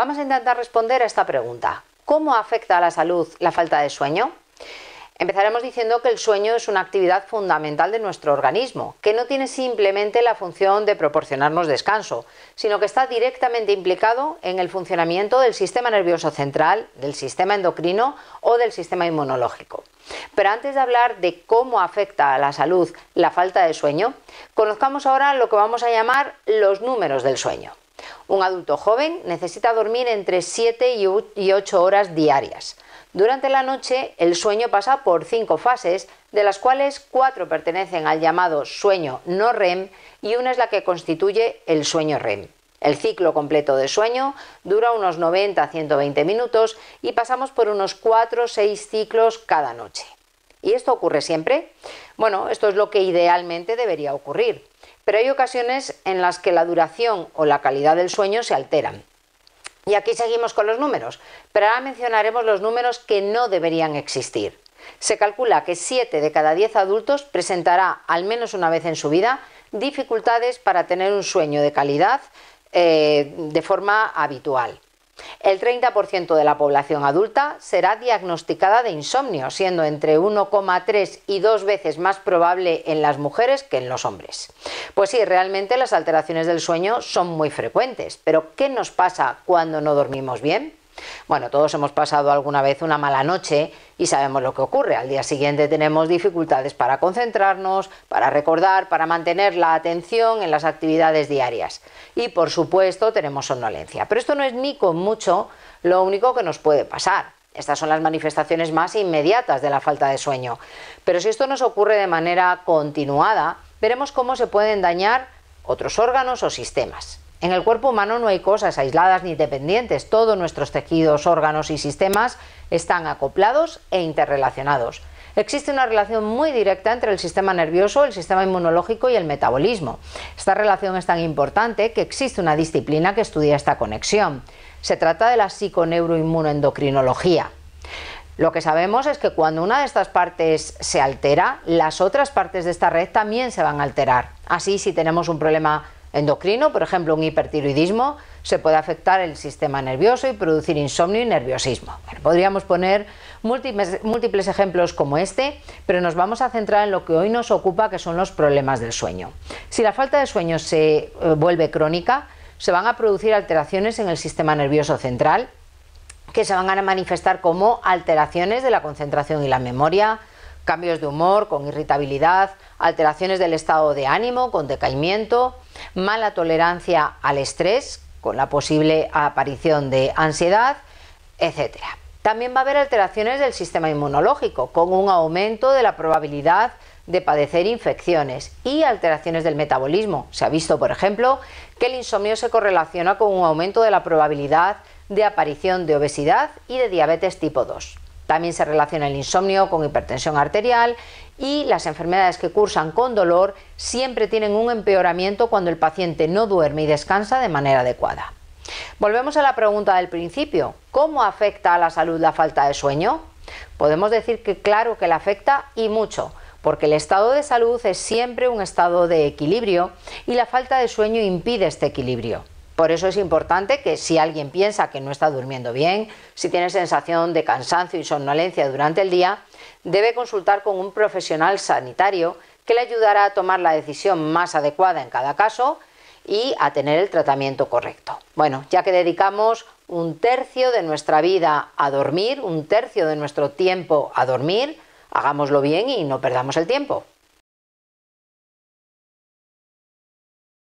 Vamos a intentar responder a esta pregunta. ¿Cómo afecta a la salud la falta de sueño? Empezaremos diciendo que el sueño es una actividad fundamental de nuestro organismo, que no tiene simplemente la función de proporcionarnos descanso, sino que está directamente implicado en el funcionamiento del sistema nervioso central, del sistema endocrino o del sistema inmunológico. Pero antes de hablar de cómo afecta a la salud la falta de sueño, conozcamos ahora lo que vamos a llamar los números del sueño. Un adulto joven necesita dormir entre 7 y 8 horas diarias. Durante la noche, el sueño pasa por cinco fases, de las cuales cuatro pertenecen al llamado sueño no REM y una es la que constituye el sueño REM. El ciclo completo de sueño dura unos 90 a 120 minutos y pasamos por unos 4 o 6 ciclos cada noche. ¿Y esto ocurre siempre? Bueno, esto es lo que idealmente debería ocurrir pero hay ocasiones en las que la duración o la calidad del sueño se alteran. Y aquí seguimos con los números, pero ahora mencionaremos los números que no deberían existir. Se calcula que 7 de cada 10 adultos presentará al menos una vez en su vida dificultades para tener un sueño de calidad eh, de forma habitual. El 30% de la población adulta será diagnosticada de insomnio, siendo entre 1,3 y 2 veces más probable en las mujeres que en los hombres. Pues sí, realmente las alteraciones del sueño son muy frecuentes, pero ¿qué nos pasa cuando no dormimos bien? Bueno, todos hemos pasado alguna vez una mala noche y sabemos lo que ocurre. Al día siguiente tenemos dificultades para concentrarnos, para recordar, para mantener la atención en las actividades diarias. Y por supuesto tenemos somnolencia. Pero esto no es ni con mucho lo único que nos puede pasar. Estas son las manifestaciones más inmediatas de la falta de sueño. Pero si esto nos ocurre de manera continuada, veremos cómo se pueden dañar otros órganos o sistemas. En el cuerpo humano no hay cosas aisladas ni dependientes. Todos nuestros tejidos, órganos y sistemas están acoplados e interrelacionados. Existe una relación muy directa entre el sistema nervioso, el sistema inmunológico y el metabolismo. Esta relación es tan importante que existe una disciplina que estudia esta conexión. Se trata de la psiconeuroinmunoendocrinología. Lo que sabemos es que cuando una de estas partes se altera, las otras partes de esta red también se van a alterar. Así, si tenemos un problema endocrino, por ejemplo, un hipertiroidismo, se puede afectar el sistema nervioso y producir insomnio y nerviosismo. podríamos poner múltiples, ejemplos como este, pero nos vamos a centrar en lo que hoy nos ocupa, que son los problemas del sueño. Si la falta de sueño se eh, vuelve crónica, se van a producir alteraciones en el sistema nervioso central, que se van a manifestar como alteraciones de la concentración y la memoria, cambios de humor con irritabilidad, alteraciones del estado de ánimo con decaimiento, mala tolerancia al estrés, con la posible aparición de ansiedad, etc. También va a haber alteraciones del sistema inmunológico, con un aumento de la probabilidad de padecer infecciones y alteraciones del metabolismo. Se ha visto, por ejemplo, que el insomnio se correlaciona con un aumento de la probabilidad de aparición de obesidad y de diabetes tipo 2. También se relaciona el insomnio con hipertensión arterial y las enfermedades que cursan con dolor siempre tienen un empeoramiento cuando el paciente no duerme y descansa de manera adecuada. Volvemos a la pregunta del principio. ¿Cómo afecta a la salud la falta de sueño? Podemos decir que claro que la afecta y mucho, porque el estado de salud es siempre un estado de equilibrio y la falta de sueño impide este equilibrio. Por eso es importante que si alguien piensa que no está durmiendo bien, si tiene sensación de cansancio y somnolencia durante el día, debe consultar con un profesional sanitario que le ayudará a tomar la decisión más adecuada en cada caso y a tener el tratamiento correcto. Bueno, ya que dedicamos un tercio de nuestra vida a dormir, un tercio de nuestro tiempo a dormir, hagámoslo bien y no perdamos el tiempo.